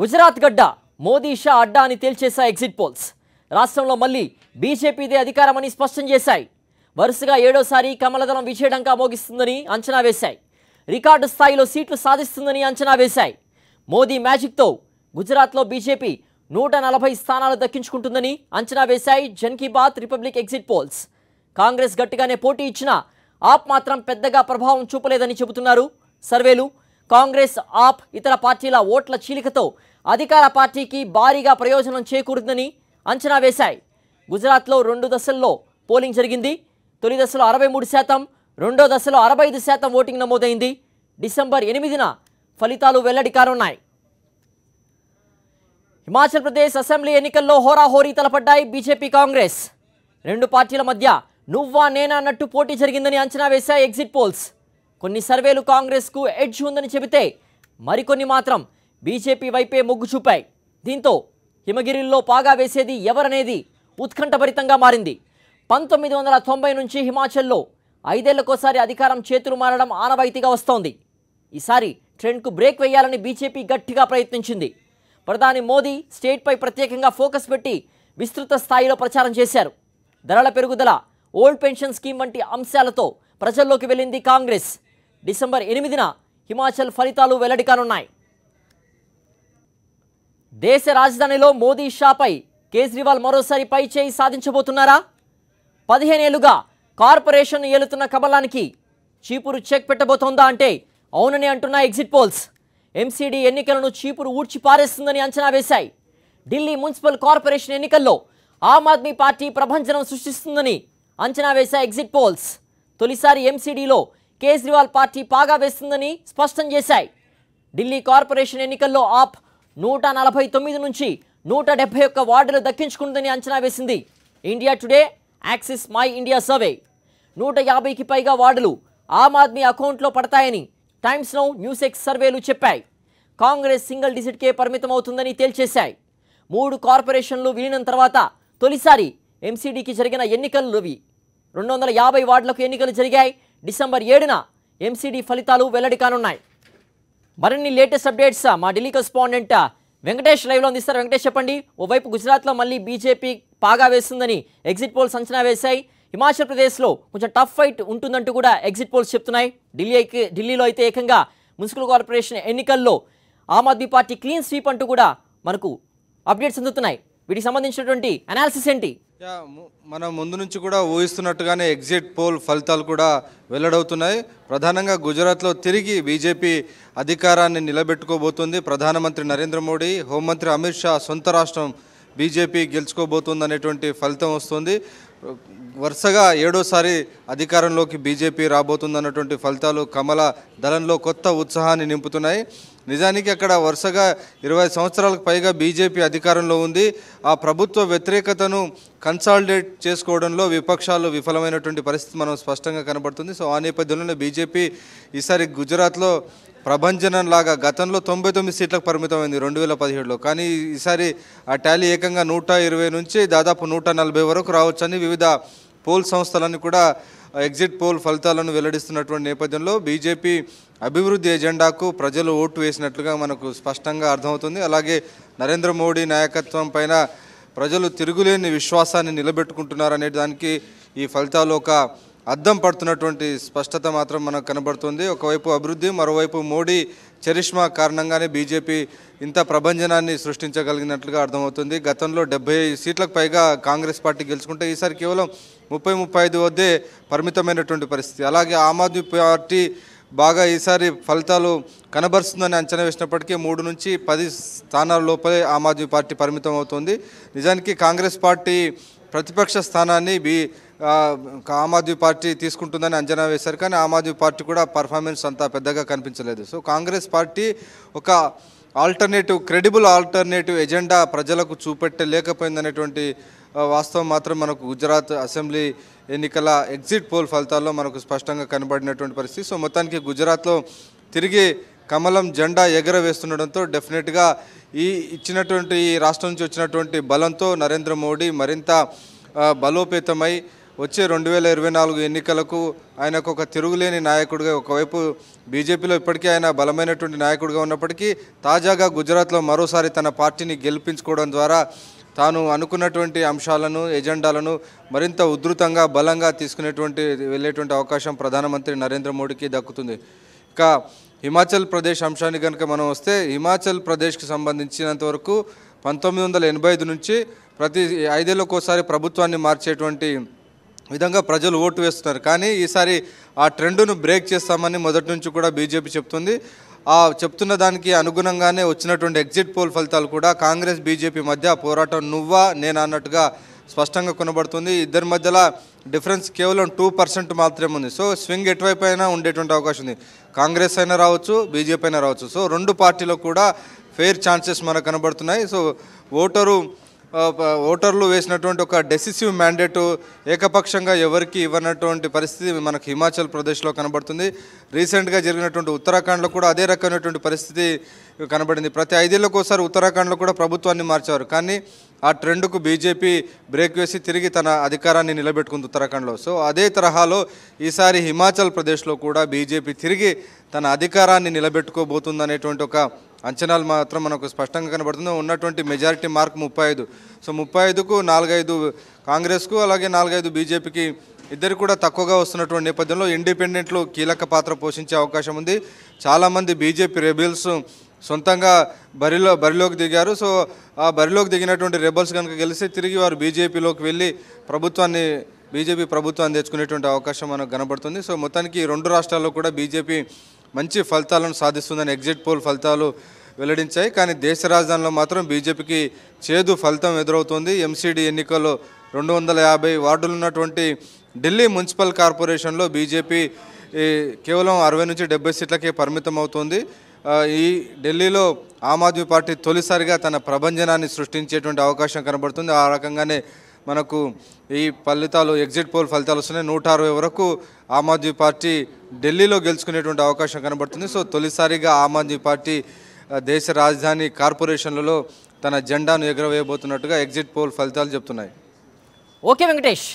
గుజరాత్ గడ్డ మోదీ షా అడ్డా అని తేల్చేశాయి exit polls రాష్ట్రంలో మళ్ళీ బీజేపీదే అధికారమని స్పష్టం చేశాయి వరుసగా ఏడోసారి కమలదళం విజయడంకా మోగిస్తుందని అంచనా వేశాయి రికార్డు స్థాయిలో సీట్లు సాధిస్తుందని అంచనా వేశాయి మోదీ మ్యాజిక్తో గుజరాత్లో బీజేపీ నూట నలభై స్థానాలు దక్కించుకుంటుందని అంచనా వేశాయి Jan Ki Baat Republic exit polls Congress గట్టిగానే పోటీ ఇచ్చిన ఆప్ మాత్రం పెద్దగా ప్రభావం చూపలేదని చెబుతున్నారు సర్వేలు కాంగ్రెస్ ఆప్ ఇతర పార్టీల ఓట్ల చీలికతో అధికార పార్టీకి భారీగా ప్రయోజనం చేకూరుతుందని అంచనా వేశాయి గుజరాత్లో రెండు దశల్లో పోలింగ్ జరిగింది తొలి దశలో అరవై మూడు శాతం రెండో దశలో అరవై ఐదు శాతం ఓటింగ్ నమోదైంది డిసెంబర్ ఎనిమిదిన ఫలితాలు వెల్లడి కానున్నాయి హిమాచల్ ప్రదేశ్ అసెంబ్లీ ఎన్నికల్లో హోరాహోరీ తలపడ్డాయి బీజేపీ కాంగ్రెస్ రెండు పార్టీల మధ్య నువ్వా నేనా అన్నట్టు పోటీ జరిగిందని అంచనా వేశాయి ఎగ్జిట్ పోల్స్ కొన్ని సర్వేలు కాంగ్రెస్కు ఎడ్జ్ ఉందని చెబితే మరికొన్ని మాత్రం బీజేపీ వైపే మొగ్గు చూపాయి దీంతో హిమగిరిల్లో పాగా వేసేది ఎవరనేది ఉత్కంఠభరితంగా మారింది పంతొమ్మిది వందల తొంభై నుంచి హిమాచల్లో ఐదేళ్లకోసారి అధికారం చేతులు మారడం ఆనవాయితీగా వస్తోంది ఈసారి ట్రెండ్కు బ్రేక్ వేయాలని బీజేపీ గట్టిగా ప్రయత్నించింది ప్రధాని మోదీ స్టేట్పై ప్రత్యేకంగా ఫోకస్ పెట్టి విస్తృత స్థాయిలో ప్రచారం చేశారు ధరల పెరుగుదల ఓల్డ్ పెన్షన్ స్కీమ్ వంటి అంశాలతో ప్రజల్లోకి వెళ్ళింది కాంగ్రెస్ డిసెంబర్ ఎనిమిదిన హిమాచల్ ఫలితాలు వెల్లడి కానున్నాయి దేశ రాజధానిలో మోదీ షాపై కేజ్రీవాల్ మరోసారి పై చేయి సాధించబోతున్నారా పదిహేనేళ్లుగా కార్పొరేషన్ ఏలుతున్న కబలానికి చీపురు చెక్ పెట్టబోతోందా అంటే అవునని అంటున్న ఎగ్జిట్ పోల్స్ ఎంసీడీ ఎన్నికలను చీపురు ఊడ్చి పారేస్తుందని అంచనా వేశాయి ఢిల్లీ మున్సిపల్ కార్పొరేషన్ ఎన్నికల్లో ఆమ్ ఆద్మీ పార్టీ ప్రభంజనం సృష్టిస్తుందని అంచనా వేశాయి ఎగ్జిట్ పోల్స్ తొలిసారి ఎంసీడీలో కేజ్రీవాల్ పార్టీ పాగా వేస్తుందని స్పష్టం చేశాయి ఢిల్లీ కార్పొరేషన్ ఎన్నికల్లో ఆప్ నూట నలభై తొమ్మిది నుంచి నూట డెబ్బై ఒక్క వార్డులు దక్కించుకుంటుందని అంచనా వేసింది India Today Axis My India survey నూట యాభైకి పైగా వార్డులు ఆమ్ ఆద్మీ అకౌంట్లో పడతాయని టైమ్స్ నౌ న్యూస్ ఎక్స్ సర్వేలు చెప్పాయి కాంగ్రెస్ సింగిల్ డిజిట్కే పరిమితమవుతుందని తేల్చేశాయి మూడు కార్పొరేషన్లు విలీనం తర్వాత తొలిసారి ఎంసీడీకి జరిగిన ఎన్నికలు రెండు వందల యాభై వార్డులకు ఎన్నికలు జరిగాయి డిసెంబర్ ఏడున ఎంసీడీ ఫలితాలు వెల్లడి కానున్నాయి మరిన్ని లేటెస్ట్ అప్డేట్స్ మా ఢిల్లీ కరెస్పాండెంట్ వెంకటేష్ లైవ్లో అందిస్తారు వెంకటేష్ చెప్పండి ఓవైపు గుజరాత్లో మళ్ళీ బీజేపీ పాగా వేస్తుందని ఎగ్జిట్ పోల్స్ అంచనా వేశాయి హిమాచల్ ప్రదేశ్లో కొంచెం టఫ్ ఫైట్ ఉంటుందంటూ కూడా ఎగ్జిట్ పోల్స్ చెప్తున్నాయి ఢిల్లీ ఢిల్లీలో అయితే ఏకంగా మున్సిపల్ కార్పొరేషన్ ఎన్నికల్లో Aam Aadmi Party clean sweep అంటూ కూడా మనకు అప్డేట్స్ అందుతున్నాయి వీటికి సంబంధించినటువంటి అనాలిసిస్ ఏంటి మనం ముందు నుంచి కూడా ఊహిస్తున్నట్టుగానే ఎగ్జిట్ పోల్ ఫలితాలు కూడా వెల్లడవుతున్నాయి ప్రధానంగా గుజరాత్లో తిరిగి బీజేపీ అధికారాన్ని నిలబెట్టుకోబోతుంది ప్రధానమంత్రి నరేంద్ర మోడీ హోంమంత్రి అమిత్ షా సొంత రాష్ట్రం బీజేపీ గెలుచుకోబోతుంది అనేటువంటి ఫలితం వస్తుంది వరుసగా ఏడోసారి అధికారంలోకి బీజేపీ రాబోతుంది అన్నటువంటి ఫలితాలు కమల దళంలో కొత్త ఉత్సాహాన్ని నింపుతున్నాయి నిజానికి అక్కడ వరుసగా ఇరవై సంవత్సరాలకు పైగా బీజేపీ అధికారంలో ఉంది ఆ ప్రభుత్వ వ్యతిరేకతను కన్సాలిడేట్ చేసుకోవడంలో విపక్షాలు విఫలమైనటువంటి పరిస్థితి మనం స్పష్టంగా కనబడుతుంది సో ఆ నేపథ్యంలోనే బీజేపీ ఈసారి గుజరాత్లో ప్రభంజనం లాగా గతంలో తొంభై తొమ్మిది సీట్లకు పరిమితమైంది రెండు వేల పదిహేడులో కానీ ఈసారి ఆ ట్యాలీ ఏకంగా నూట ఇరవై నుంచి దాదాపు నూట నలభై వరకు రావచ్చని వివిధ పోల్ సంస్థలన్నీ కూడా ఎగ్జిట్ పోల్ ఫలితాలను వెల్లడిస్తున్నటువంటి నేపథ్యంలో బీజేపీ అభివృద్ధి ఎజెండాకు ప్రజలు ఓటు వేసినట్లుగా మనకు స్పష్టంగా అర్థమవుతుంది అలాగే నరేంద్ర మోడీ నాయకత్వం పైన ప్రజలు తిరుగులేని విశ్వాసాన్ని నిలబెట్టుకుంటున్నారనే దానికి ఈ ఫలితాలు ఒక అద్దం పడుతున్నటువంటి స్పష్టత మాత్రం మనకు కనబడుతుంది ఒకవైపు అభివృద్ధి మరోవైపు మోడీ చరిష్మా కారణంగానే బీజేపీ ఇంత ప్రభంజనాన్ని సృష్టించగలిగినట్లుగా అర్థమవుతుంది గతంలో డెబ్బై సీట్లకు పైగా కాంగ్రెస్ పార్టీ గెలుచుకుంటే ఈసారి కేవలం ముప్పై ముప్పై ఐదు వద్దే పరిమితమైనటువంటి పరిస్థితి అలాగే ఆమ్ ఆద్మీ పార్టీ బాగా ఈసారి ఫలితాలు కనబరుస్తుందని అంచనా వేసినప్పటికీ మూడు నుంచి పది స్థానాల లోపలే ఆమ్ ఆద్మీ పార్టీ పరిమితం అవుతుంది నిజానికి కాంగ్రెస్ పార్టీ ప్రతిపక్ష స్థానాన్ని బీ ఆమ్ ఆద్మీ పార్టీ తీసుకుంటుందని అంచనా వేశారు కానీ ఆమ్ ఆద్మీ పార్టీ కూడా పర్ఫార్మెన్స్ అంతా పెద్దగా కనిపించలేదు సో కాంగ్రెస్ పార్టీ ఒక ఆల్టర్నేటివ్ క్రెడిబుల్ ఆల్టర్నేటివ్ ఎజెండా ప్రజలకు చూపెట్టలేకపోయిందనేటువంటి వాస్తవం మాత్రం మనకు గుజరాత్ అసెంబ్లీ ఎన్నికల ఎగ్జిట్ పోల్ ఫలితాల్లో మనకు స్పష్టంగా కనబడినటువంటి పరిస్థితి సో మొత్తానికి గుజరాత్లో తిరిగి కమలం జెండా ఎగరవేస్తుండడంతో డెఫినెట్గా ఈ ఇచ్చినటువంటి ఈ రాష్ట్రం నుంచి వచ్చినటువంటి బలంతో నరేంద్ర మోడీ మరింత బలోపేతమై వచ్చే రెండు వేల ఇరవై నాలుగు ఎన్నికలకు ఆయనకు ఒక తిరుగులేని నాయకుడిగా ఒకవైపు బీజేపీలో ఇప్పటికీ ఆయన బలమైనటువంటి నాయకుడిగా ఉన్నప్పటికీ తాజాగా గుజరాత్లో మరోసారి తన పార్టీని గెలిపించుకోవడం ద్వారా తాను అనుకున్నటువంటి అంశాలను ఎజెండాలను మరింత ఉధృతంగా బలంగా తీసుకునేటువంటి వెళ్ళేటువంటి అవకాశం ప్రధానమంత్రి నరేంద్ర మోడీకి దక్కుతుంది ఇక హిమాచల్ ప్రదేశ్ అంశాన్ని కనుక మనం వస్తే హిమాచల్ ప్రదేశ్కి సంబంధించినంత వరకు పంతొమ్మిది వందల ఎనభై ఐదు నుంచి ప్రతి ఐదేళ్ళకోసారి ప్రభుత్వాన్ని మార్చేటువంటి విధంగా ప్రజలు ఓటు వేస్తున్నారు కానీ ఈసారి ఆ ట్రెండును బ్రేక్ చేస్తామని మొదటి నుంచి కూడా బీజేపీ చెప్తుంది ఆ చెప్తున్న దానికి అనుగుణంగానే వచ్చినటువంటి ఎగ్జిట్ పోల్ ఫలితాలు కూడా కాంగ్రెస్ బీజేపీ మధ్య పోరాటం నువ్వా నేను అన్నట్టుగా స్పష్టంగా కొనబడుతుంది ఇద్దరి మధ్యలో డిఫరెన్స్ కేవలం టూ పర్సెంట్ మాత్రమే ఉంది సో స్వింగ్ ఎటువైపు అయినా ఉండేటువంటి అవకాశం ఉంది కాంగ్రెస్ అయినా రావచ్చు బీజేపీ అయినా రావచ్చు సో రెండు పార్టీలకు కూడా ఫెయిర్ ఛాన్సెస్ మనకు కనబడుతున్నాయి సో ఓటరు ఓటర్లు వేసినటువంటి ఒక డెసిసివ్ మ్యాండేట్ ఏకపక్షంగా ఎవరికి ఇవ్వనటువంటి పరిస్థితి మనకు హిమాచల్ ప్రదేశ్లో కనబడుతుంది రీసెంట్గా జరిగినటువంటి ఉత్తరాఖండ్లో కూడా అదే రకమైనటువంటి పరిస్థితి కనబడింది ప్రతి ఐదేళ్ళకోసారి ఒకసారి ఉత్తరాఖండ్లో కూడా ప్రభుత్వాన్ని మార్చారు కానీ ఆ ట్రెండ్కు బీజేపీ బ్రేక్ వేసి తిరిగి తన అధికారాన్ని నిలబెట్టుకుంది ఉత్తరాఖండ్లో సో అదే తరహాలో ఈసారి హిమాచల్ ప్రదేశ్లో కూడా బీజేపీ తిరిగి తన అధికారాన్ని నిలబెట్టుకోబోతుందనేటువంటి ఒక అంచనాలు మాత్రం మనకు స్పష్టంగా కనబడుతుంది ఉన్నటువంటి మెజారిటీ మార్క్ ముప్పై ఐదు సో ముప్పై ఐదుకు నాలుగైదు కాంగ్రెస్కు అలాగే నాలుగైదు బీజేపీకి ఇద్దరు కూడా తక్కువగా వస్తున్నటువంటి నేపథ్యంలో ఇండిపెండెంట్లు కీలక పాత్ర పోషించే అవకాశం ఉంది చాలామంది బీజేపీ రెబిల్స్ సొంతంగా బరిలో బరిలోకి దిగారు సో ఆ బరిలోకి దిగినటువంటి రెబల్స్ కనుక గెలిస్తే తిరిగి వారు బీజేపీలోకి వెళ్ళి ప్రభుత్వాన్ని బీజేపీ ప్రభుత్వాన్ని తెచ్చుకునేటువంటి అవకాశం మనకు కనబడుతుంది సో మొత్తానికి రెండు రాష్ట్రాల్లో కూడా బీజేపీ మంచి ఫలితాలను సాధిస్తుందని ఎగ్జిట్ పోల్ ఫలితాలు వెల్లడించాయి కానీ దేశ రాజధానిలో మాత్రం బీజేపీకి చేదు ఫలితం ఎదురవుతుంది ఎంసీడీ ఎన్నికలు రెండు వందల యాభై వార్డులు ఉన్నటువంటి ఢిల్లీ మున్సిపల్ కార్పొరేషన్లో బీజేపీ కేవలం అరవై నుంచి డెబ్బై సీట్లకే పరిమితం అవుతుంది ఈ ఢిల్లీలో ఆమ్ ఆద్మీ పార్టీ తొలిసారిగా తన ప్రభంజనాన్ని సృష్టించేటువంటి అవకాశం కనబడుతుంది ఆ రకంగానే మనకు ఈ ఫలితాలు ఎగ్జిట్ పోల్ ఫలితాలు వస్తున్నాయి నూట అరవై వరకు ఆమ్ ఆద్మీ పార్టీ ఢిల్లీలో గెలుచుకునేటువంటి అవకాశం కనబడుతుంది సో తొలిసారిగా ఆమ్ ఆద్మీ పార్టీ దేశ రాజధాని కార్పొరేషన్లలో తన జెండాను ఎగరవేయబోతున్నట్టుగా ఎగ్జిట్ పోల్ ఫలితాలు చెప్తున్నాయి ఓకే వెంకటేష్